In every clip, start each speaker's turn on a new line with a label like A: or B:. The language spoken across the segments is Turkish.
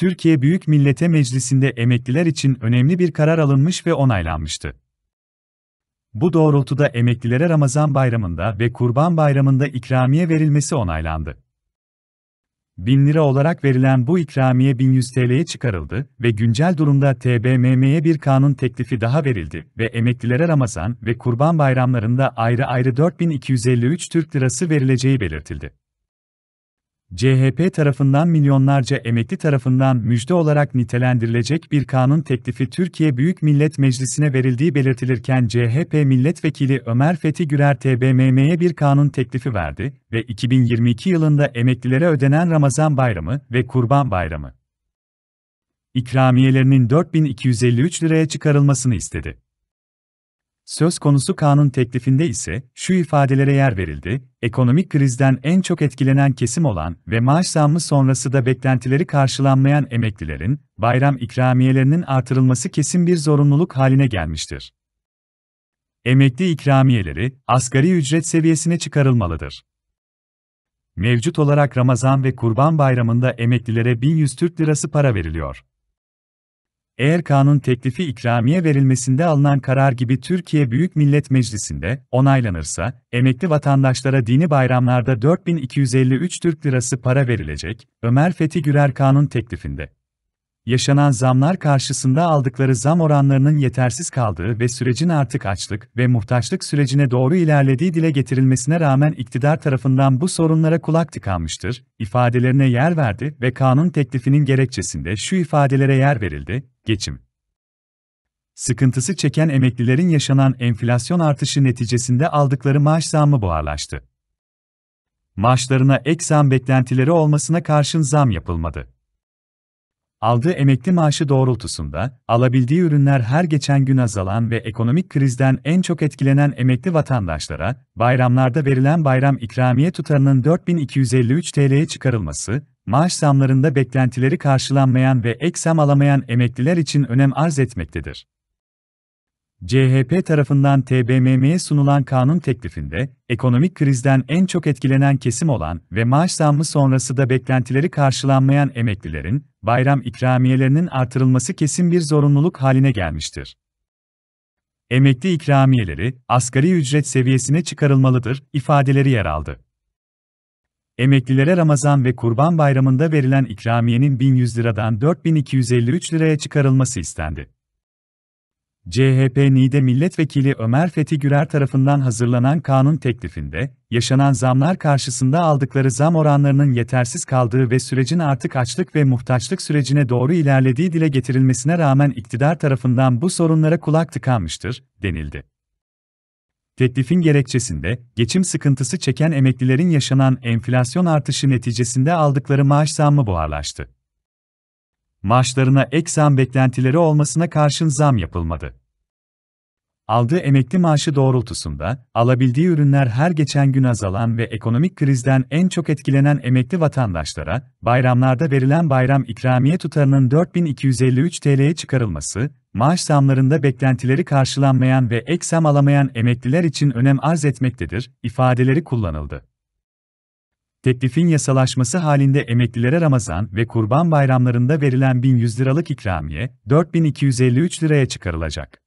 A: Türkiye Büyük Millete Meclisi'nde emekliler için önemli bir karar alınmış ve onaylanmıştı. Bu doğrultuda emeklilere Ramazan Bayramı'nda ve Kurban Bayramı'nda ikramiye verilmesi onaylandı. 1000 lira olarak verilen bu ikramiye 1100 TL'ye çıkarıldı ve güncel durumda TBMM'ye bir kanun teklifi daha verildi ve emeklilere Ramazan ve Kurban bayramlarında ayrı ayrı 4253 Türk Lirası verileceği belirtildi. CHP tarafından milyonlarca emekli tarafından müjde olarak nitelendirilecek bir kanun teklifi Türkiye Büyük Millet Meclisi'ne verildiği belirtilirken CHP milletvekili Ömer Fethi Gürer TBMM'ye bir kanun teklifi verdi ve 2022 yılında emeklilere ödenen Ramazan Bayramı ve Kurban Bayramı ikramiyelerinin 4253 liraya çıkarılmasını istedi. Söz konusu kanun teklifinde ise şu ifadelere yer verildi, ekonomik krizden en çok etkilenen kesim olan ve maaş zammı sonrası da beklentileri karşılanmayan emeklilerin, bayram ikramiyelerinin artırılması kesin bir zorunluluk haline gelmiştir. Emekli ikramiyeleri, asgari ücret seviyesine çıkarılmalıdır. Mevcut olarak Ramazan ve Kurban Bayramı'nda emeklilere 1100 Türk Lirası para veriliyor. Eğer kanun teklifi ikramiye verilmesinde alınan karar gibi Türkiye Büyük Millet Meclisi'nde onaylanırsa, emekli vatandaşlara dini bayramlarda 4253 Türk Lirası para verilecek, Ömer Fethi Gürer kanun teklifinde. Yaşanan zamlar karşısında aldıkları zam oranlarının yetersiz kaldığı ve sürecin artık açlık ve muhtaçlık sürecine doğru ilerlediği dile getirilmesine rağmen iktidar tarafından bu sorunlara kulak tıkanmıştır, ifadelerine yer verdi ve kanun teklifinin gerekçesinde şu ifadelere yer verildi, geçim. Sıkıntısı çeken emeklilerin yaşanan enflasyon artışı neticesinde aldıkları maaş zammı buharlaştı. Maaşlarına ek zam beklentileri olmasına karşın zam yapılmadı. Aldığı emekli maaşı doğrultusunda, alabildiği ürünler her geçen gün azalan ve ekonomik krizden en çok etkilenen emekli vatandaşlara, bayramlarda verilen bayram ikramiye tutarının 4253 TL'ye çıkarılması, maaş zamlarında beklentileri karşılanmayan ve ek zam alamayan emekliler için önem arz etmektedir. CHP tarafından TBMM'ye sunulan kanun teklifinde, ekonomik krizden en çok etkilenen kesim olan ve maaş zammı sonrası da beklentileri karşılanmayan emeklilerin, bayram ikramiyelerinin artırılması kesin bir zorunluluk haline gelmiştir. Emekli ikramiyeleri, asgari ücret seviyesine çıkarılmalıdır, ifadeleri yer aldı emeklilere Ramazan ve Kurban Bayramı'nda verilen ikramiyenin 1100 liradan 4253 liraya çıkarılması istendi. CHP NİDE Milletvekili Ömer Fethi Gürer tarafından hazırlanan kanun teklifinde, yaşanan zamlar karşısında aldıkları zam oranlarının yetersiz kaldığı ve sürecin artık açlık ve muhtaçlık sürecine doğru ilerlediği dile getirilmesine rağmen iktidar tarafından bu sorunlara kulak tıkanmıştır, denildi. Teklifin gerekçesinde, geçim sıkıntısı çeken emeklilerin yaşanan enflasyon artışı neticesinde aldıkları maaş zammı buharlaştı. Maaşlarına ek zam beklentileri olmasına karşın zam yapılmadı. Aldığı emekli maaşı doğrultusunda, alabildiği ürünler her geçen gün azalan ve ekonomik krizden en çok etkilenen emekli vatandaşlara, bayramlarda verilen bayram ikramiye tutarının 4253 TL'ye çıkarılması, maaş zamlarında beklentileri karşılanmayan ve ek zam alamayan emekliler için önem arz etmektedir, ifadeleri kullanıldı. Teklifin yasalaşması halinde emeklilere Ramazan ve Kurban bayramlarında verilen 1100 liralık ikramiye 4253 liraya çıkarılacak.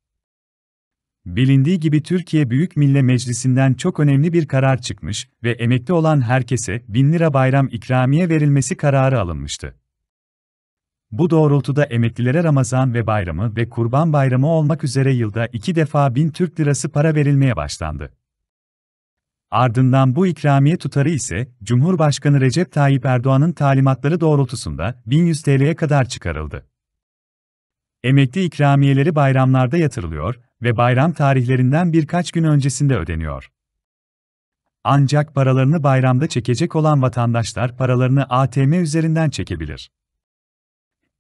A: Bilindiği gibi Türkiye Büyük Millet Meclisi'nden çok önemli bir karar çıkmış ve emekli olan herkese 1000 lira bayram ikramiye verilmesi kararı alınmıştı. Bu doğrultuda emeklilere Ramazan ve bayramı ve kurban bayramı olmak üzere yılda iki defa bin Türk lirası para verilmeye başlandı. Ardından bu ikramiye tutarı ise, Cumhurbaşkanı Recep Tayyip Erdoğan'ın talimatları doğrultusunda 1100 TL'ye kadar çıkarıldı. Emekli ikramiyeleri bayramlarda yatırılıyor ve bayram tarihlerinden birkaç gün öncesinde ödeniyor. Ancak paralarını bayramda çekecek olan vatandaşlar paralarını ATM üzerinden çekebilir.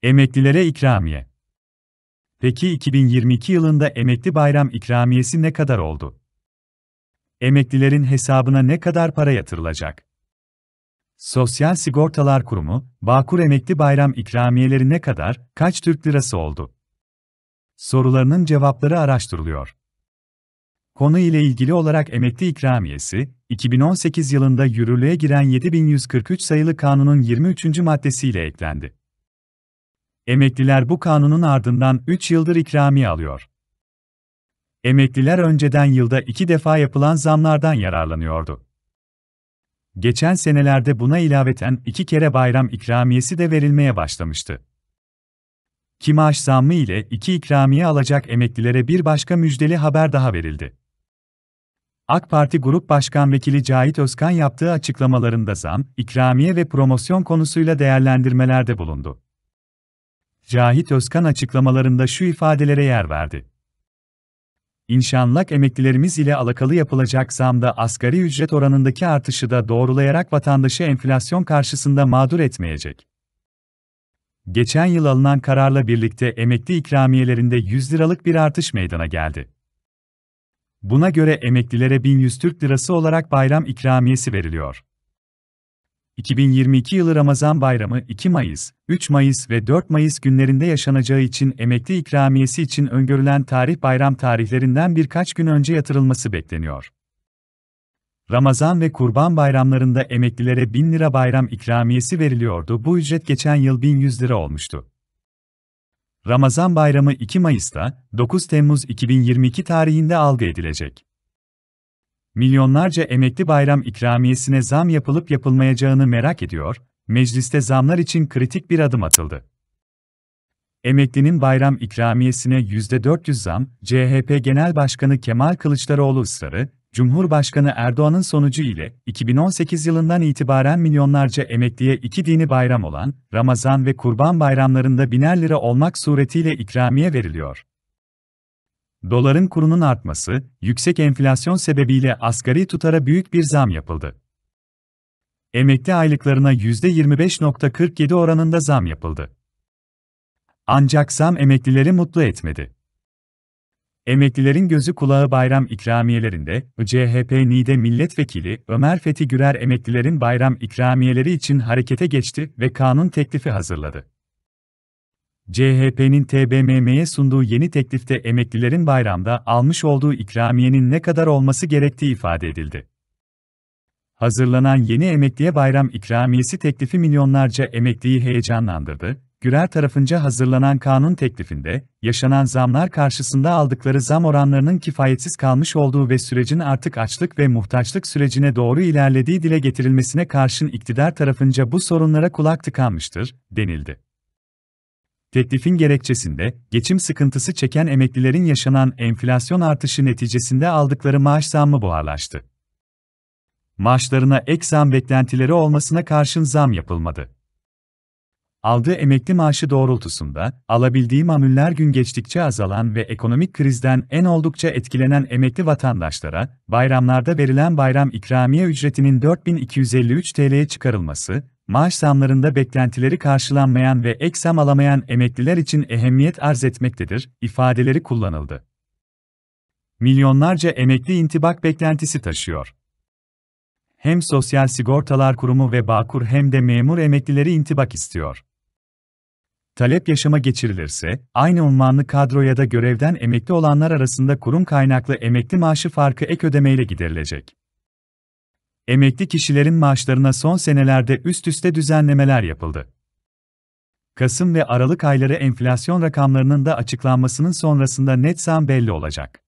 A: Emeklilere ikramiye. Peki 2022 yılında emekli bayram ikramiyesi ne kadar oldu? Emeklilerin hesabına ne kadar para yatırılacak? Sosyal Sigortalar Kurumu, Bağkur emekli bayram ikramiyeleri ne kadar, kaç Türk lirası oldu? Sorularının cevapları araştırılıyor. Konu ile ilgili olarak emekli ikramiyesi, 2018 yılında yürürlüğe giren 7143 sayılı kanunun 23. maddesiyle eklendi. Emekliler bu kanunun ardından 3 yıldır ikramiye alıyor. Emekliler önceden yılda 2 defa yapılan zamlardan yararlanıyordu. Geçen senelerde buna ilaveten 2 kere bayram ikramiyesi de verilmeye başlamıştı. Ki maaş zammı ile 2 ikramiye alacak emeklilere bir başka müjdeli haber daha verildi. AK Parti Grup Başkan Vekili Cahit Özkan yaptığı açıklamalarında zam, ikramiye ve promosyon konusuyla değerlendirmelerde bulundu. Cahit Özkan açıklamalarında şu ifadelere yer verdi. İnşanlak emeklilerimiz ile alakalı yapılacak zamda asgari ücret oranındaki artışı da doğrulayarak vatandaşı enflasyon karşısında mağdur etmeyecek. Geçen yıl alınan kararla birlikte emekli ikramiyelerinde 100 liralık bir artış meydana geldi. Buna göre emeklilere 1100 Türk lirası olarak bayram ikramiyesi veriliyor. 2022 yılı Ramazan Bayramı 2 Mayıs, 3 Mayıs ve 4 Mayıs günlerinde yaşanacağı için emekli ikramiyesi için öngörülen tarih bayram tarihlerinden birkaç gün önce yatırılması bekleniyor. Ramazan ve Kurban bayramlarında emeklilere 1000 lira bayram ikramiyesi veriliyordu. Bu ücret geçen yıl 1100 lira olmuştu. Ramazan bayramı 2 Mayıs'ta 9 Temmuz 2022 tarihinde algı edilecek milyonlarca emekli bayram ikramiyesine zam yapılıp yapılmayacağını merak ediyor, mecliste zamlar için kritik bir adım atıldı. Emeklinin bayram ikramiyesine %400 zam, CHP Genel Başkanı Kemal Kılıçdaroğlu ısrarı, Cumhurbaşkanı Erdoğan'ın sonucu ile 2018 yılından itibaren milyonlarca emekliye iki dini bayram olan Ramazan ve Kurban bayramlarında biner lira olmak suretiyle ikramiye veriliyor. Doların kurunun artması, yüksek enflasyon sebebiyle asgari tutara büyük bir zam yapıldı. Emekli aylıklarına %25.47 oranında zam yapıldı. Ancak zam emeklileri mutlu etmedi. Emeklilerin gözü kulağı bayram ikramiyelerinde, CHP NİDE Milletvekili Ömer Fethi Gürer emeklilerin bayram ikramiyeleri için harekete geçti ve kanun teklifi hazırladı. CHP'nin TBMM'ye sunduğu yeni teklifte emeklilerin bayramda almış olduğu ikramiyenin ne kadar olması gerektiği ifade edildi. Hazırlanan yeni emekliye bayram ikramiyesi teklifi milyonlarca emekliyi heyecanlandırdı. Gürer tarafınca hazırlanan kanun teklifinde, yaşanan zamlar karşısında aldıkları zam oranlarının kifayetsiz kalmış olduğu ve sürecin artık açlık ve muhtaçlık sürecine doğru ilerlediği dile getirilmesine karşın iktidar tarafınca bu sorunlara kulak tıkanmıştır, denildi. Teklifin gerekçesinde, geçim sıkıntısı çeken emeklilerin yaşanan enflasyon artışı neticesinde aldıkları maaş zammı buharlaştı. Maaşlarına ek zam beklentileri olmasına karşın zam yapılmadı. Aldığı emekli maaşı doğrultusunda, alabildiği mamüller gün geçtikçe azalan ve ekonomik krizden en oldukça etkilenen emekli vatandaşlara, bayramlarda verilen bayram ikramiye ücretinin 4253 TL'ye çıkarılması, maaş zamlarında beklentileri karşılanmayan ve ek zam alamayan emekliler için ehemmiyet arz etmektedir, ifadeleri kullanıldı. Milyonlarca emekli intibak beklentisi taşıyor. Hem Sosyal Sigortalar Kurumu ve Bağkur hem de memur emeklileri intibak istiyor. Talep yaşama geçirilirse, aynı unvanlı kadroya da görevden emekli olanlar arasında kurum kaynaklı emekli maaşı farkı ek ödemeyle giderilecek emekli kişilerin maaşlarına son senelerde üst üste düzenlemeler yapıldı. Kasım ve Aralık ayları enflasyon rakamlarının da açıklanmasının sonrasında net zam belli olacak.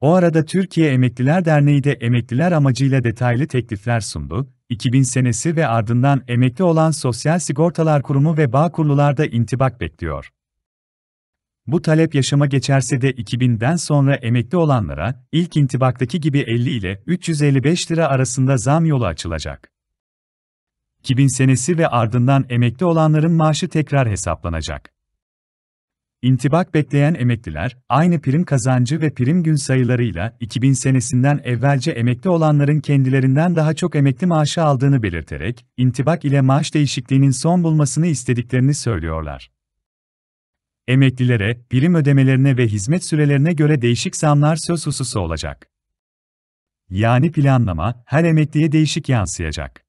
A: O arada Türkiye Emekliler Derneği de emekliler amacıyla detaylı teklifler sundu. 2000 senesi ve ardından emekli olan Sosyal Sigortalar Kurumu ve bağ da intibak bekliyor. Bu talep yaşama geçerse de 2000'den sonra emekli olanlara, ilk intibaktaki gibi 50 ile 355 lira arasında zam yolu açılacak. 2000 senesi ve ardından emekli olanların maaşı tekrar hesaplanacak. İntibak bekleyen emekliler, aynı prim kazancı ve prim gün sayılarıyla 2000 senesinden evvelce emekli olanların kendilerinden daha çok emekli maaşı aldığını belirterek, intibak ile maaş değişikliğinin son bulmasını istediklerini söylüyorlar emeklilere, prim ödemelerine ve hizmet sürelerine göre değişik zamlar söz hususu olacak. Yani planlama, her emekliye değişik yansıyacak.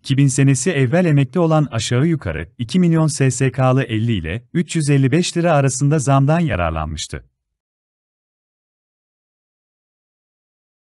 A: 2000 senesi evvel emekli olan aşağı yukarı 2 milyon SSK'lı 50 ile 355 lira arasında zamdan yararlanmıştı.